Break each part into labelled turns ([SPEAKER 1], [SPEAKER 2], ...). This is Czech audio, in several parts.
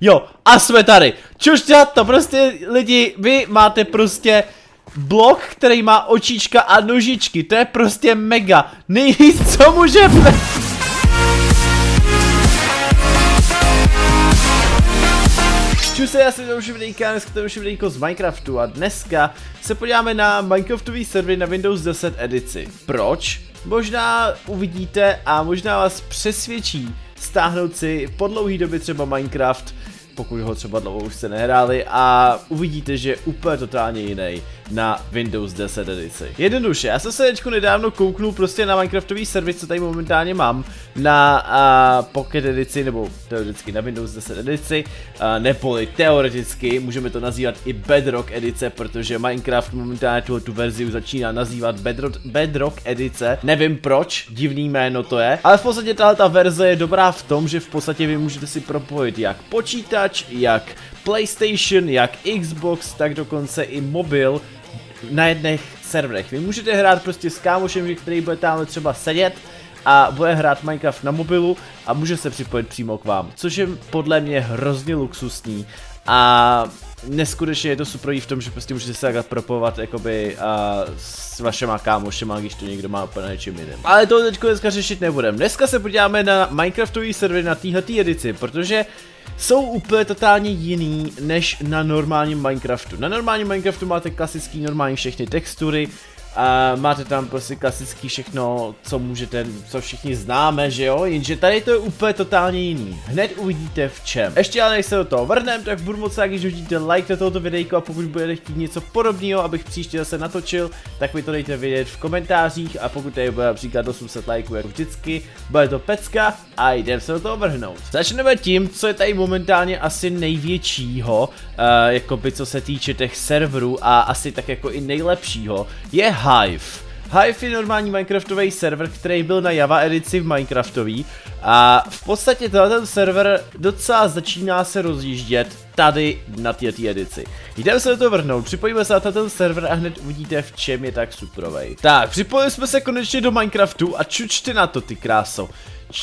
[SPEAKER 1] Jo, a jsme tady. Čušťat to prostě lidi, vy máte prostě blok, který má očička a nožičky. To je prostě mega. Nejvíc, co může Čus se, já jsem Tom Šivlíka, dneska Tom Šivlíko z Minecraftu a dneska se podíváme na Minecraftový server na Windows 10 edici. Proč? Možná uvidíte a možná vás přesvědčí stáhnout si po dlouhý době třeba Minecraft pokud ho třeba dlouho už se nehráli a uvidíte, že je úplně totálně jiný na Windows 10 edici. Jednoduše, já jsem se teďku nedávno kouknul prostě na Minecraftový servis, co tady momentálně mám, na a, Pocket edici, nebo teoreticky na Windows 10 edici, a, neboli teoreticky, můžeme to nazývat i Bedrock edice, protože Minecraft momentálně tuhle tu verzi začíná nazývat Bedrock, Bedrock edice, nevím proč, divný jméno to je, ale v podstatě tahle ta verze je dobrá v tom, že v podstatě vy můžete si propojit jak počítač, jak PlayStation, jak Xbox, tak dokonce i mobil na jedných serverech. Vy můžete hrát prostě s kámošem, který bude tam třeba sedět a bude hrát Minecraft na mobilu a může se připojit přímo k vám, což je podle mě hrozně luxusní a neskutečně je to super v tom, že prostě můžete se takhle propovat jakoby a s vašema kámošema, když to někdo má úplně něčím jiným. Ale to teď dneska řešit nebudem. Dneska se podíváme na Minecraftový server na této edici, protože jsou úplně totálně jiný než na normálním Minecraftu. Na normálním Minecraftu máte klasický normální všechny textury, a máte tam prostě klasický všechno, co můžete, co všichni známe, že jo, jenže tady to je úplně totálně jiný. Hned uvidíte v čem. Ještě ale než se do toho vrhneme, tak budu moc rád, když hodíte like na tohoto videjko a pokud budete chtít něco podobného, abych příště zase natočil, tak mi to dejte vědět v komentářích a pokud tady bude například 800 lajků jako vždycky, bude to pecka a jdeme se do toho vrhnout. Začneme tím, co je tady momentálně asi největšího, uh, eh, jako by co se týče těch serverů a asi tak jako i nejlepšího, je Hive. Hive je normální Minecraftový server, který byl na Java edici v Minecraftový a v podstatě ten server docela začíná se rozjíždět tady na této edici. Jdeme se do toho vrhnout, připojíme se na ten server a hned uvidíte v čem je tak suprovej. Tak, připojili jsme se konečně do Minecraftu a čučte na to ty kráso.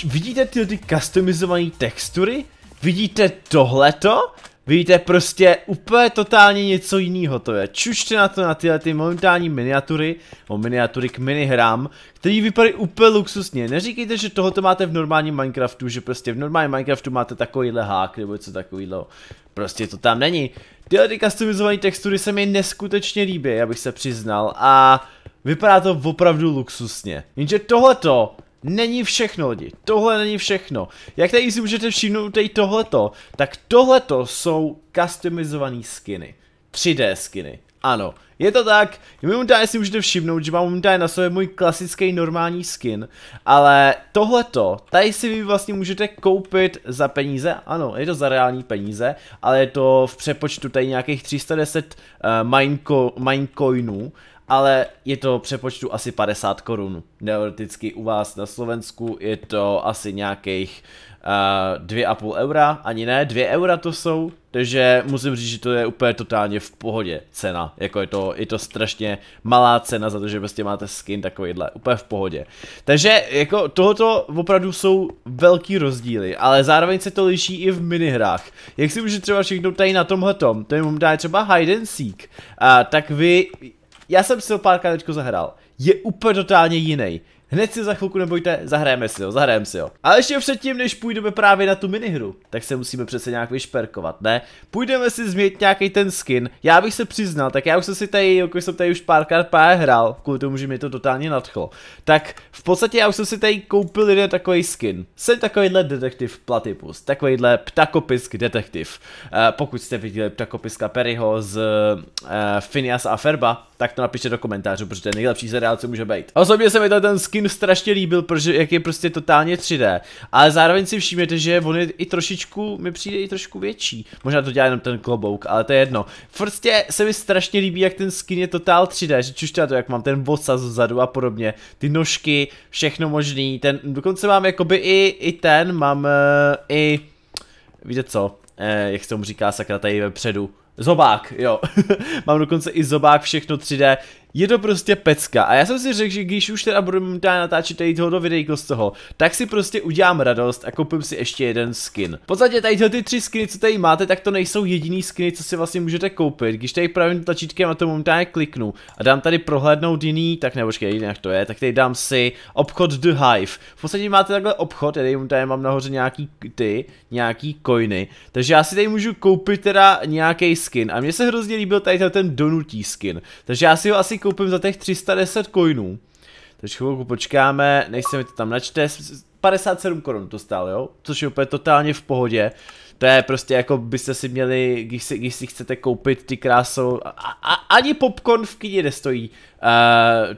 [SPEAKER 1] Vidíte tyhle ty customizované textury? Vidíte tohleto? Vidíte, prostě úplně totálně něco jiného to je. Čušte na to na tyhle ty momentální miniatury, o miniatury k minihrám, který vypadají úplně luxusně. Neříkejte, že tohoto máte v normálním Minecraftu, že prostě v normálním Minecraftu máte takovýhle hák nebo něco takovýhle. Prostě to tam není. Tyhle ty customizované textury se mi neskutečně líbí, abych se přiznal a vypadá to opravdu luxusně. Jenže tohleto není všechno lidi, tohle není všechno. Jak tady si můžete všimnout tady tohleto, tak tohleto jsou customizované skiny. 3D skiny. Ano, je to tak, momentálně si můžete všimnout, že mám momentálně na sobě můj klasický normální skin, ale tohleto, tady si vy vlastně můžete koupit za peníze, ano, je to za reální peníze, ale je to v přepočtu tady nějakých 310 uh, eh, mineco, minecoinů, ale je to přepočtu asi 50 korun. Teoreticky u vás na Slovensku je to asi nějakých uh, eh, 2,5 eura, ani ne, 2 eura to jsou, takže musím říct, že to je úplně totálně v pohodě cena, jako je to, je to strašně malá cena za to, že prostě máte skin takovýhle, úplně v pohodě. Takže jako tohoto opravdu jsou velký rozdíly, ale zároveň se to liší i v minihrách. Jak si můžete třeba všechno tady na tomhletom, to je třeba hide and seek, a, eh, tak vy já jsem si ho párkrát zahrál. Je úplně totálně jiný. Hned si za chvilku nebojte, zahrajeme si ho, zahrajeme si ho. Ale ještě předtím, než půjdeme právě na tu minihru, tak se musíme přece nějak vyšperkovat, ne? Půjdeme si změnit nějaký ten skin. Já bych se přiznal, tak já už jsem si tady, jako jsem tady už párkrát pár hrál, kvůli tomu, že mi to totálně nadchlo. Tak v podstatě já už jsem si tady koupil jeden takový skin. Jsem takovýhle detektiv Platypus, takovýhle ptakopisk detektiv. Uh, pokud jste viděli ptakopiska Perryho z uh, Phineas a Ferba, tak to napište do komentářů, protože to je nejlepší seriál, co může být. Osobně se mi ten skin jim strašně líbil, protože jak je prostě totálně 3D. Ale zároveň si všimněte, že on je i trošičku, mi přijde i trošku větší. Možná to dělá jenom ten klobouk, ale to je jedno. Prostě se mi strašně líbí, jak ten skin je totál 3D, že čuště to, jak mám ten vosa zadu a podobně, ty nožky, všechno možný, ten, dokonce mám jakoby i, i ten, mám uh, i, víte co, eh, jak se tomu říká sakra tady vepředu, Zobák, jo. Mám dokonce i zobák, všechno 3D je to prostě pecka. A já jsem si řekl, že když už teda budu mít natáčet tady tohoto videjko z toho, tak si prostě udělám radost a koupím si ještě jeden skin. V podstatě tady ty tři skiny, co tady máte, tak to nejsou jediný skiny, co si vlastně můžete koupit. Když tady pravým tlačítkem a to momentálně kliknu a dám tady prohlédnout jiný, tak nebo jinak to je, tak tady dám si obchod The Hive. V podstatě máte takhle obchod, tady, tady mám nahoře nějaký ty, nějaký coiny. Takže já si tady můžu koupit teda nějaký skin. A mně se hrozně líbil tady ten donutí skin. Takže já si ho asi koupím za těch 310 coinů. Takže chvilku počkáme, než se mi to tam načte. 57 korun to stálo, jo? Což je úplně totálně v pohodě. To je prostě jako byste si měli, když si, když si chcete koupit ty krásou, a, a, ani popcorn v kině nestojí uh,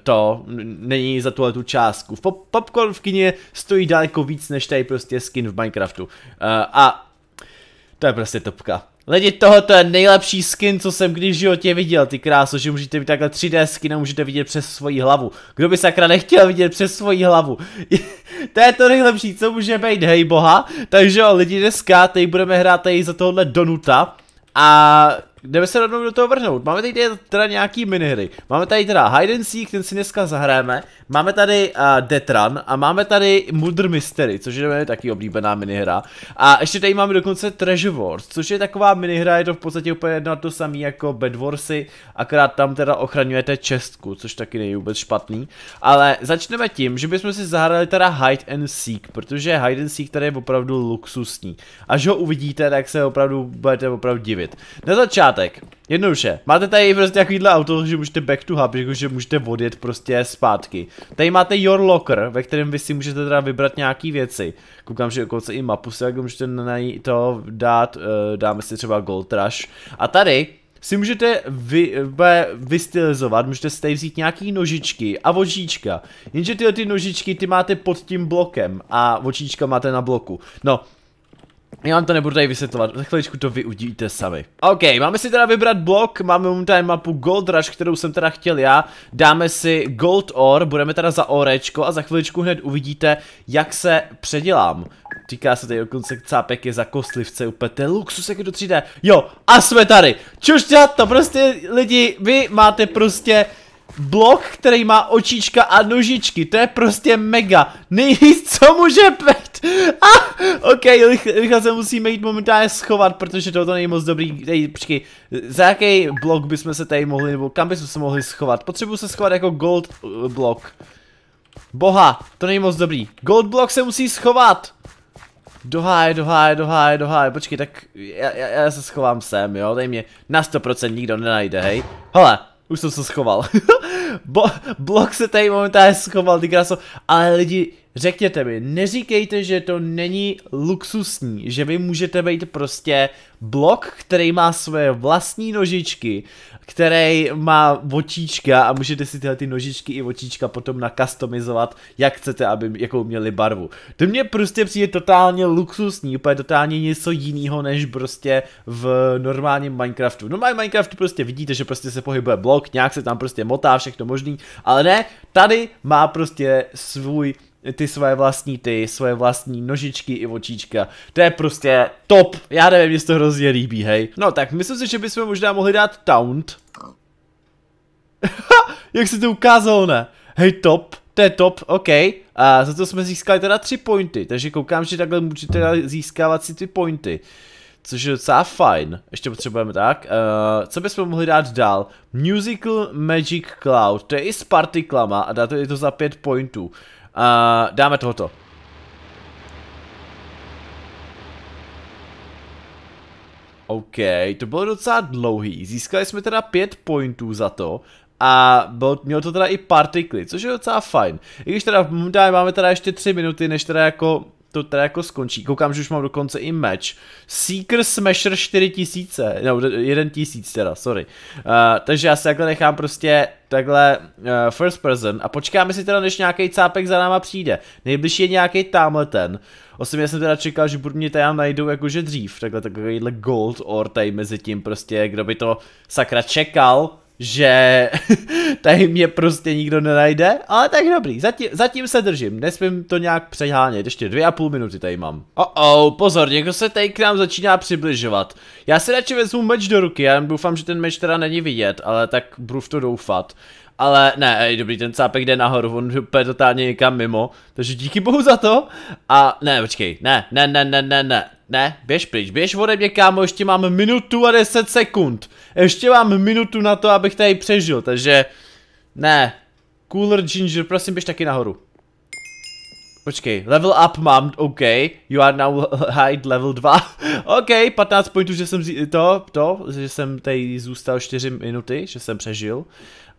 [SPEAKER 1] to, není za tuhle tu částku. Pop, popcorn v kině stojí daleko víc než tady prostě skin v Minecraftu. Uh, a to je prostě topka. Lidi, tohoto je nejlepší skin, co jsem kdy v životě viděl, ty kráso, že můžete být takhle 3D skin a můžete vidět přes svoji hlavu. Kdo by sakra nechtěl vidět přes svoji hlavu? to je to nejlepší, co může být, hej boha. Takže jo, lidi, dneska tady budeme hrát tady za tohle Donuta. A jdeme se rovnou do toho vrhnout. Máme tady teda nějaký minihry. Máme tady teda Hide and Seek, ten si dneska zahrajeme. Máme tady uh, Death Run a máme tady Mudr Mystery, což je taky oblíbená minihra. A ještě tady máme dokonce Treasure Wars, což je taková minihra, je to v podstatě úplně jedno to samé jako Bad Warsy, akorát tam teda ochraňujete čestku, což taky není vůbec špatný. Ale začneme tím, že bychom si zahrali teda Hide and Seek, protože Hide and Seek tady je opravdu luxusní. Až ho uvidíte, tak se opravdu budete opravdu divit. Na začátku začátek. Jednoduše, máte tady prostě takovýhle auto, že můžete back to hub, jako že můžete odjet prostě zpátky. Tady máte your locker, ve kterém vy si můžete teda vybrat nějaký věci. Koukám, že dokonce i mapu si jak můžete na to dát, eh, dáme si třeba Gold Rush. A tady si můžete vy, vy, eh, vystylizovat, můžete si tady vzít nějaký nožičky a očíčka. Jenže tyhle ty nožičky ty máte pod tím blokem a očíčka máte na bloku. No, já vám to nebudu tady vysvětlovat, za chviličku to vyudíte sami. OK, máme si teda vybrat blok, máme mu tady mapu Gold Rush, kterou jsem teda chtěl já. Dáme si Gold Ore, budeme teda za orečko a za chviličku hned uvidíte, jak se předělám. Říká se tady dokonce cápek je za kostlivce, úplně to je luxus, jak je to 3D. Jo, a jsme tady. Čušťat, to prostě lidi, vy máte prostě blok, který má očička a nožičky, to je prostě mega, nejvíc co může A, Ah, ok, rychle se musíme jít momentálně schovat, protože toto není moc dobrý, tady, počkej, za jaký blok bychom se tady mohli, nebo kam bychom se mohli schovat, potřebuji se schovat jako gold uh, blok. Boha, to není moc dobrý, gold blok se musí schovat. Doháje, doháje, doháje, doháje, počkej, tak já, já, já se schovám sem, jo, tady mě na 100% nikdo nenajde, hej. Hele, už jsem se schoval. Bo blok se tady momentálně schoval, ty kraso. Ale lidi, Řekněte mi, neříkejte, že to není luxusní, že vy můžete být prostě blok, který má svoje vlastní nožičky, který má očíčka a můžete si tyhle ty nožičky i očíčka potom nakastomizovat, jak chcete, aby jakou měli barvu. To mě prostě přijde totálně luxusní, úplně totálně něco jiného, než prostě v normálním Minecraftu. No Minecraftu prostě vidíte, že prostě se pohybuje blok, nějak se tam prostě motá, všechno možný, ale ne, tady má prostě svůj ty svoje vlastní ty, svoje vlastní nožičky i očíčka. To je prostě top, já nevím, jestli to hrozně líbí, hej. No tak, myslím si, že bychom možná mohli dát taunt. jak se to ukázalo, ne? Hej, top, to je top, ok. A za to jsme získali teda tři pointy, takže koukám, že takhle můžete získávat si ty pointy. Což je docela fajn, ještě potřebujeme tak. Uh, co bychom mohli dát dál? Musical Magic Cloud, to je i s partiklama a dáte je to za pět pointů. Uh, dáme tohoto. OK, to bylo docela dlouhý. Získali jsme teda pět pointů za to a bylo, mělo to teda i partikly, což je docela fajn. I když teda momentálně máme teda ještě tři minuty, než teda jako to teda jako skončí. Koukám, že už mám dokonce i meč. Seeker Smasher 4000, no 1000 teda, sorry. Uh, takže já se takhle nechám prostě takhle uh, first person a počkáme si teda, než nějaký cápek za náma přijde. Nejbližší je nějaký tamhle ten. Osobně jsem teda čekal, že budu mě tady najdou jakože dřív, takhle takovýhle gold or tady mezi tím prostě, kdo by to sakra čekal že tady mě prostě nikdo nenajde, ale tak dobrý, zatím, zatím se držím, nesmím to nějak přehánět, ještě dvě a půl minuty tady mám. Oh oh, pozor, někdo se tady k nám začíná přibližovat. Já si radši vezmu meč do ruky, já doufám, že ten meč teda není vidět, ale tak budu v to doufat ale ne, ej, dobrý, ten cápek jde nahoru, on je totálně někam mimo, takže díky bohu za to. A ne, počkej, ne, ne, ne, ne, ne, ne, ne, běž pryč, běž ode mě kámo, ještě mám minutu a 10 sekund. Ještě mám minutu na to, abych tady přežil, takže ne. Cooler Ginger, prosím běž taky nahoru. Počkej, level up mám, OK, you are now high level 2, OK, 15 pointů, že jsem to, to, že jsem tady zůstal 4 minuty, že jsem přežil.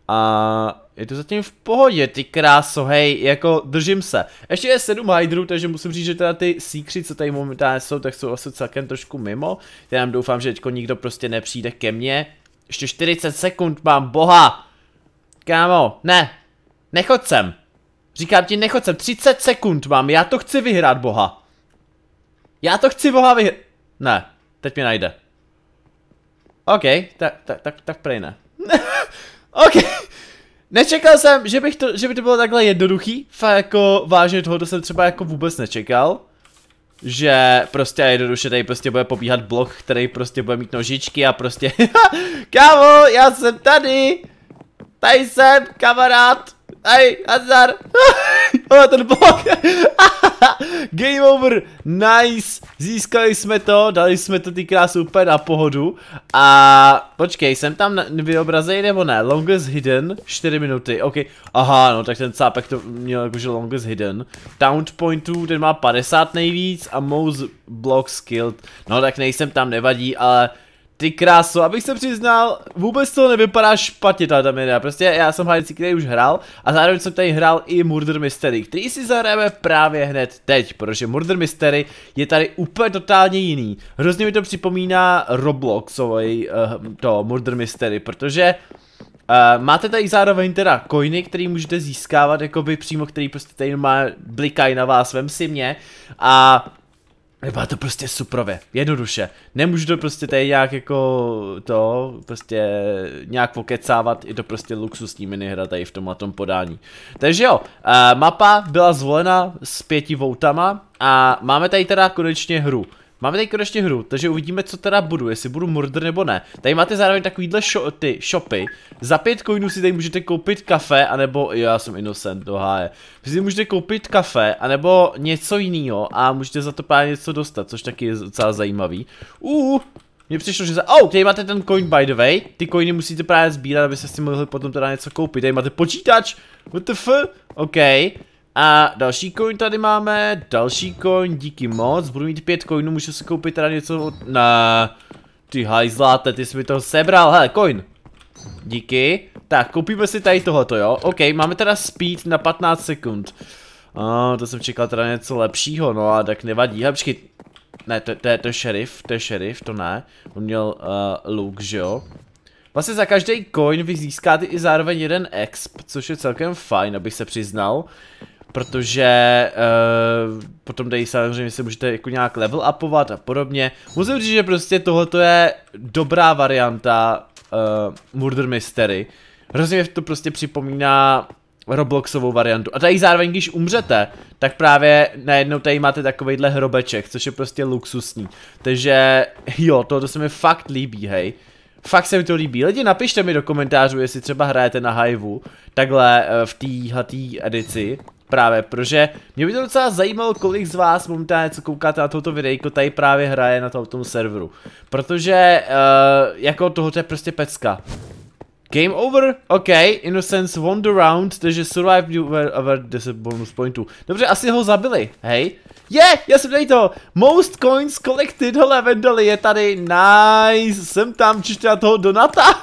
[SPEAKER 1] A je to zatím v pohodě, ty kráso, hej, jako držím se. Ještě je 7 hydrů, takže musím říct, že teda ty síkři, co tady momentálně jsou, tak jsou asi celkem trošku mimo. Já nám doufám, že teďko nikdo prostě nepřijde ke mně. Ještě 40 sekund mám, boha! Kámo, ne, nechod sem. Říkám ti, nechod sem, 30 sekund mám, já to chci vyhrát, boha. Já to chci, boha, vyhrát. Ne, teď mě najde. OK, tak, tak, tak, tak prej ne. OK. Nečekal jsem, že, bych to, že by to bylo takhle jednoduchý. Fakt jako vážně toho to jsem třeba jako vůbec nečekal. Že prostě jednoduše tady prostě bude pobíhat blok, který prostě bude mít nožičky a prostě... Kámo, já jsem tady! Tady jsem, kamarád! Hej, nazdar! Ale ten blok! Game over, nice! Získali jsme to, dali jsme to ty krásy úplně na pohodu. A počkej, jsem tam vyobrazený nebo ne? Longest hidden, 4 minuty, ok. Aha, no tak ten cápek to měl jakože longest hidden. Town pointů, ten má 50 nejvíc a most blocks killed. No tak nejsem tam, nevadí, ale ty kráso, abych se přiznal, vůbec to nevypadá špatně ta dominia, prostě já jsem Hide který už hrál a zároveň jsem tady hrál i Murder Mystery, který si zahrajeme právě hned teď, protože Murder Mystery je tady úplně totálně jiný. Hrozně mi to připomíná Robloxový uh, eh, to Murder Mystery, protože Uh, máte tady zároveň teda coiny, který můžete získávat, jakoby přímo, který prostě tady má blikají na vás, vem si mě. A Vypadá to prostě suprově, jednoduše. Nemůžu to prostě tady nějak jako to, prostě nějak pokecávat, je to prostě luxusní minihra tady v tomhle tom podání. Takže jo, eh, mapa byla zvolena s pěti voutama a máme tady teda konečně hru. Máme tady konečně hru, takže uvidíme, co teda budu, jestli budu murder nebo ne. Tady máte zároveň takovýhle šo ty shopy. Za pět coinů si tady můžete koupit kafe, anebo, jo, já jsem innocent, to háje. Vy si můžete koupit kafe, anebo něco jiného a můžete za to právě něco dostat, což taky je docela zajímavý. Uuu, mně přišlo, že za... Oh, tady máte ten coin by the way. Ty coiny musíte právě sbírat, abyste si mohli potom teda něco koupit. Tady máte počítač. What the f? OK. A další coin tady máme, další coin, díky moc, budu mít pět coinů, můžu si koupit teda něco od... Na... Ty hajzláte, ty jsi mi to sebral, hele, coin. Díky. Tak, koupíme si tady tohoto, jo. OK, máme teda speed na 15 sekund. Oh, to jsem čekal teda něco lepšího, no a tak nevadí. Hele, počkej. Ne, to, to, to je šerif, to je šerif, to ne. On měl uh, eh, look, že jo. Vlastně za každý coin vy získáte i zároveň jeden exp, což je celkem fajn, abych se přiznal protože uh, potom tady samozřejmě si můžete jako nějak level upovat a podobně. Musím říct, že prostě tohoto je dobrá varianta uh, Murder Mystery. Hrozně to prostě připomíná Robloxovou variantu. A tady zároveň, když umřete, tak právě najednou tady máte takovejhle hrobeček, což je prostě luxusní. Takže jo, to se mi fakt líbí, hej. Fakt se mi to líbí. Lidi, napište mi do komentářů, jestli třeba hrajete na Hiveu takhle eh, v téhle edici. Právě, protože mě by to docela zajímalo, kolik z vás momentálně, co koukáte na toto videjko, tady právě hraje na tom, tom serveru. Protože, uh, jako tohoto je prostě pecka. Game over, OK, Innocence won the round, takže survived you were over 10 bonus pointů. Dobře, asi ho zabili, hej. Je, yeah, já jsem tady to, most coins collected, hele, vendali je tady, nice, jsem tam, čiště na toho Donata.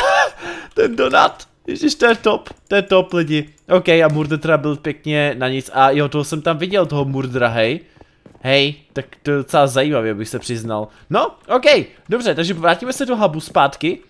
[SPEAKER 1] Ten Donat, ježiš, to je top, to je top lidi. OK, a Murder teda byl pěkně na nic. A jo, toho jsem tam viděl, toho Murdra, hej. Hej, tak to je docela zajímavé, abych se přiznal. No, OK, dobře, takže vrátíme se do hubu zpátky.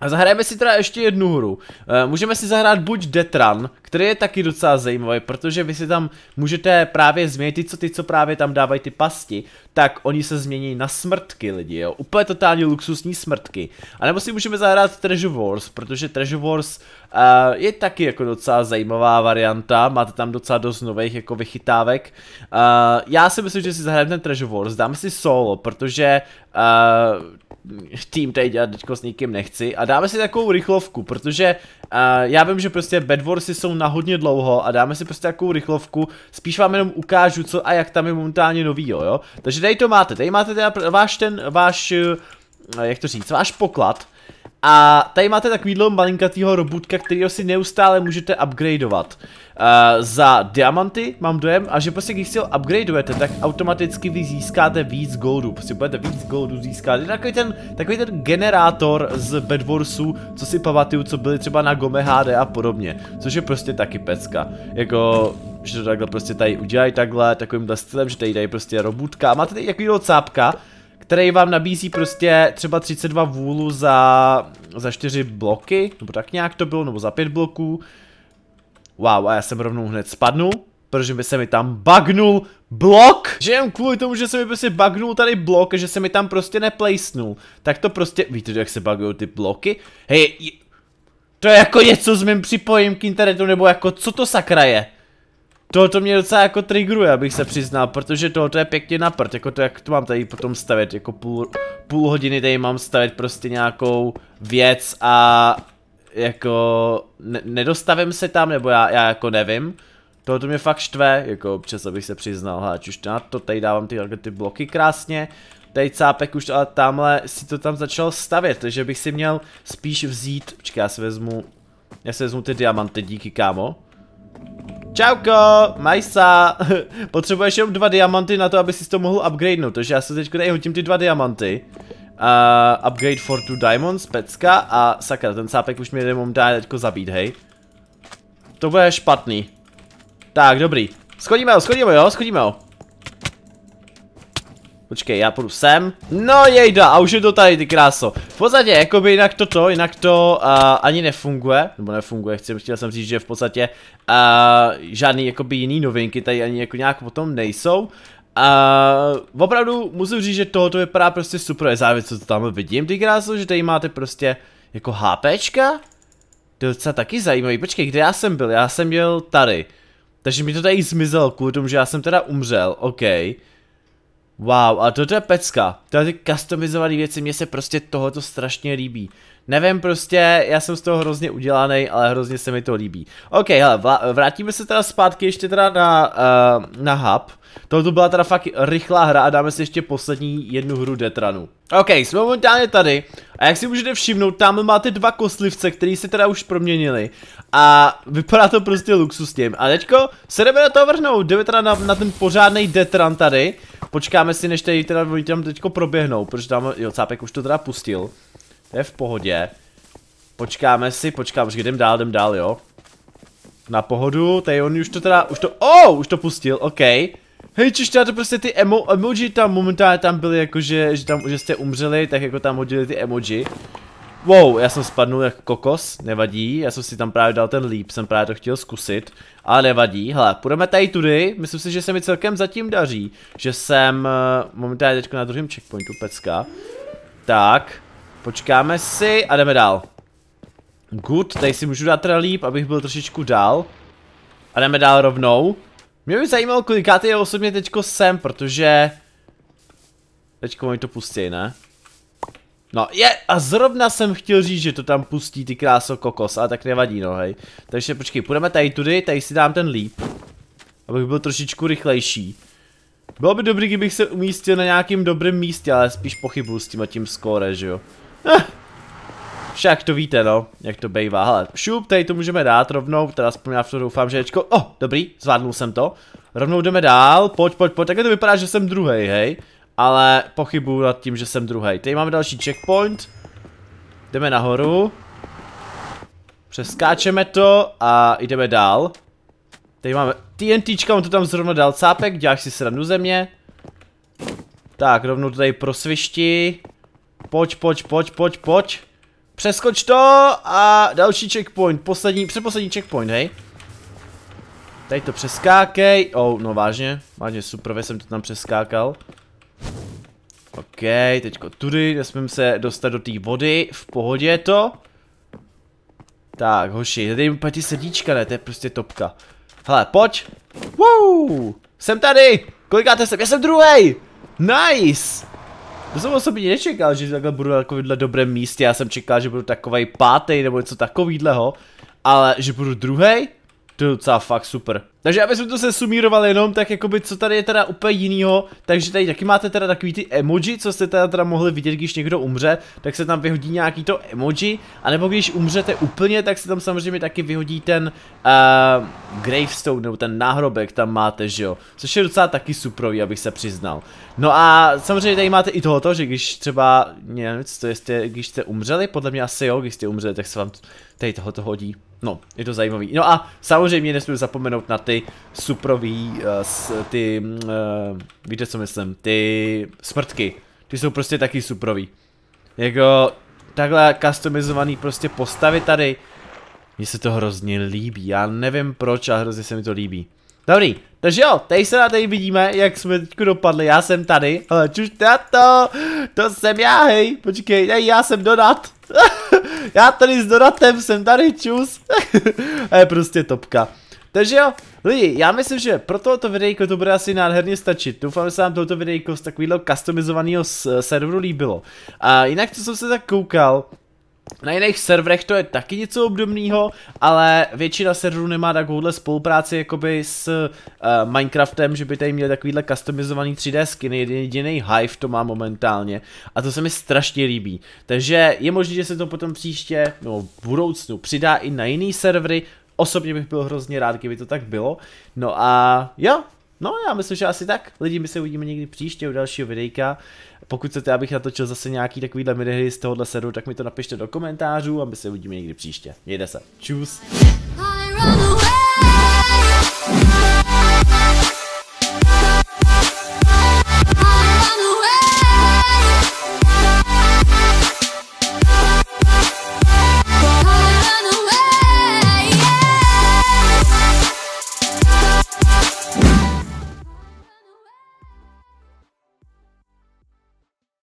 [SPEAKER 1] A zahrajeme si teda ještě jednu hru. E, můžeme si zahrát buď Detran, který je taky docela zajímavý, protože vy si tam můžete právě změnit ty, co ty, co právě tam dávají ty pasti, tak oni se změní na smrtky lidi, jo. Úplně totálně luxusní smrtky. A nebo si můžeme zahrát Treasure Wars, protože Treasure Wars uh, je taky jako docela zajímavá varianta, máte tam docela dost nových jako vychytávek. Uh, já si myslím, že si zahrajeme ten Treasure Wars, dáme si solo, protože uh, tým tady dělat teďko s nikým nechci a dáme si takovou rychlovku, protože uh, já vím, že prostě Warsy jsou na hodně dlouho a dáme si prostě takovou rychlovku, spíš vám jenom ukážu co a jak tam je momentálně nový, jo, jo? takže tady to máte, tady máte teda váš ten, váš, uh, jak to říct, váš poklad, a tady máte takovýhle malinkatýho robutka, který si neustále můžete upgradeovat. Uh, za diamanty mám dojem, a že prostě když si ho upgradeujete, tak automaticky vy získáte víc goldu. Prostě budete víc goldu získat. Je takový ten, takový ten generátor z Bedwarsu, co si pamatuju, co byly třeba na Gome HD a podobně. Což je prostě taky pecka. Jako, že to takhle prostě tady udělají takhle, takovýmhle stylem, že tady dají prostě robutka. A máte tady takovýho cápka, který vám nabízí prostě třeba 32 vůlu za, za 4 bloky, nebo tak nějak to bylo, nebo za 5 bloků. Wow, a já jsem rovnou hned spadnul, protože by se mi tam bagnul blok, že jen kvůli tomu, že se mi prostě bagnul tady blok, že se mi tam prostě neplacnul, tak to prostě, víte, jak se bagují ty bloky? Hej, to je jako něco s mým připojím k internetu, nebo jako co to sakra je? Tohoto mě docela jako triggeruje, abych se přiznal, protože tohoto je pěkně na prd, jako to, jak to mám tady potom stavit, jako půl, půl hodiny tady mám stavit prostě nějakou věc a jako ne, nedostavím se tam, nebo já, já jako nevím. Tohoto mě fakt štve, jako občas abych se přiznal, ať už na to tady dávám ty, ty bloky krásně, tady cápek už, ale tamhle si to tam začal stavět, takže bych si měl spíš vzít, počkej, já si vezmu, já si vezmu ty diamanty, díky kámo. Čauko, majsa, potřebuješ jenom dva diamanty na to, aby si to mohl upgradenout, takže já se teď tady hodím ty dva diamanty. Uh, upgrade for two diamonds, pecka a sakra, ten sápek už mi minimum dá teďko zabít, hej. To bude špatný. Tak, dobrý. Schodíme ho, schodíme ho, schodíme ho. Počkej, já půjdu sem. No jejda, a už je to tady, ty kráso. V podstatě, jakoby jinak to to, jinak to uh, ani nefunguje, nebo nefunguje, chci, chtěl jsem říct, že v podstatě uh, žádný jakoby jiný novinky tady ani jako nějak potom nejsou. A uh, opravdu musím říct, že tohoto vypadá prostě super, je závěc, co to tam vidím, ty kráso, že tady máte prostě jako HPčka. To je docela taky zajímavý, počkej, kde já jsem byl, já jsem byl tady. Takže mi to tady zmizelo kvůli tomu, že já jsem teda umřel, okej. Okay. Wow, a toto je pecka. Tady ty customizované věci, mně se prostě tohoto strašně líbí. Nevím prostě, já jsem z toho hrozně udělaný, ale hrozně se mi to líbí. Ok, hele, vrátíme se teda zpátky ještě teda na, uh, na hub. Tohle byla teda fakt rychlá hra a dáme si ještě poslední jednu hru Detranu. Ok, jsme momentálně tady a jak si můžete všimnout, tam máte dva koslivce, který se teda už proměnili a vypadá to prostě luxusně. A teďko se jdeme na to vrhnout, jdeme teda na, na ten pořádný Detran tady Počkáme si, než tady teda oni tam teďko proběhnou, protože tam, jo, cápek už to teda pustil. To je v pohodě. Počkáme si, počkáme, že jdem dál, jdem dál, jo. Na pohodu, tady on už to teda, už to, oh, už to pustil, OK. Hej, čiž to prostě ty emo, emoji tam momentálně tam byly, jakože, že tam, že jste umřeli, tak jako tam hodili ty emoji. Wow, já jsem spadnul jako kokos, nevadí, já jsem si tam právě dal ten líp, jsem právě to chtěl zkusit, ale nevadí, hele, půjdeme tady tudy, myslím si, že se mi celkem zatím daří, že jsem eh, momentálně teď na druhém checkpointu pecka, tak, počkáme si a jdeme dál. Good, tady si můžu dát teda líp, abych byl trošičku dál. A jdeme dál rovnou. Mě by zajímalo, kolikáte je osobně teďko sem, protože... Teďko oni to pustí, ne? No je, a zrovna jsem chtěl říct, že to tam pustí ty kráso kokos, a tak nevadí no hej. Takže počkej, půjdeme tady tudy, tady si dám ten líp. Abych byl trošičku rychlejší. Bylo by dobrý, kdybych se umístil na nějakým dobrém místě, ale spíš pochybu s tím a tím skóre, že jo. Eh. Však to víte no, jak to bejvá, hele, šup, tady to můžeme dát rovnou, teda aspoň já v to doufám, že ječko, oh, dobrý, zvládnul jsem to. Rovnou jdeme dál, pojď, pojď, pojď, takhle to vypadá, že jsem druhý, hej ale pochybuju nad tím, že jsem druhý. Tady máme další checkpoint. Jdeme nahoru. Přeskáčeme to a jdeme dál. Tady máme TNT, on to tam zrovna dal cápek, děláš si srandu země. Tak, rovnou to tady prosvišti. Pojď, pojď, pojď, pojď, pojď. Přeskoč to a další checkpoint, poslední, předposlední checkpoint, hej. Tady to přeskákej, oh, no vážně, vážně super, jsem to tam přeskákal. OK, teďko tudy, nesmím se dostat do té vody, v pohodě je to. Tak, hoši, tady mi ty srdíčka, ne, to je prostě topka. Hele, pojď. Woo! Jsem tady! Kolikáte jsem? Já jsem druhý. Nice! To jsem osobně nečekal, že takhle budu na takovýhle dobrém místě, já jsem čekal, že budu takovej pátý nebo něco takovýhleho, ale že budu druhý, to je docela fakt super. Takže jsme to se sumírovali jenom, tak jakoby co tady je teda úplně jinýho, takže tady taky máte teda takový ty emoji, co jste teda, teda mohli vidět, když někdo umře, tak se tam vyhodí nějaký to emoji, anebo když umřete úplně, tak se tam samozřejmě taky vyhodí ten uh, gravestone, nebo ten náhrobek tam máte, že jo, což je docela taky suprový, abych se přiznal. No a samozřejmě tady máte i tohoto, že když třeba, nevím, co to jestli, když jste umřeli, podle mě asi jo, když jste umřeli, tak se vám tady tohoto hodí. No, je to zajímavý. No a samozřejmě nesmím zapomenout na ty suprový, uh, ty, uh, víte co myslím, ty smrtky. Ty jsou prostě taky suprový. Jako, takhle customizovaný prostě postavy tady. Mně se to hrozně líbí, já nevím proč a hrozně se mi to líbí. Dobrý, takže jo, tady se na tady vidíme, jak jsme teďko dopadli, já jsem tady, ale čuž to, to jsem já, hej, počkej, hej, já jsem Donat. Já tady s Donatem jsem tady, čus. a je prostě topka. Takže jo, lidi, já myslím, že pro tohoto videjko to bude asi nádherně stačit. Doufám, že se vám tohoto videjko z takového customizovaného serveru líbilo. A jinak, co jsem se tak koukal, na jiných serverech to je taky něco obdobného, ale většina serverů nemá takovouhle spolupráci jakoby s uh, Minecraftem, že by tady měli takovýhle customizovaný 3D skiny, jediný Hive to má momentálně a to se mi strašně líbí. Takže je možné, že se to potom příště, no v budoucnu, přidá i na jiný servery, osobně bych byl hrozně rád, kdyby to tak bylo. No a jo, No, já myslím, že asi tak. Lidi, my se uvidíme někdy příště u dalšího videjka. Pokud chcete, abych natočil zase nějaký takovýhle minihry z tohohle seru, tak mi to napište do komentářů a my se uvidíme někdy příště. Mějte se. Čus.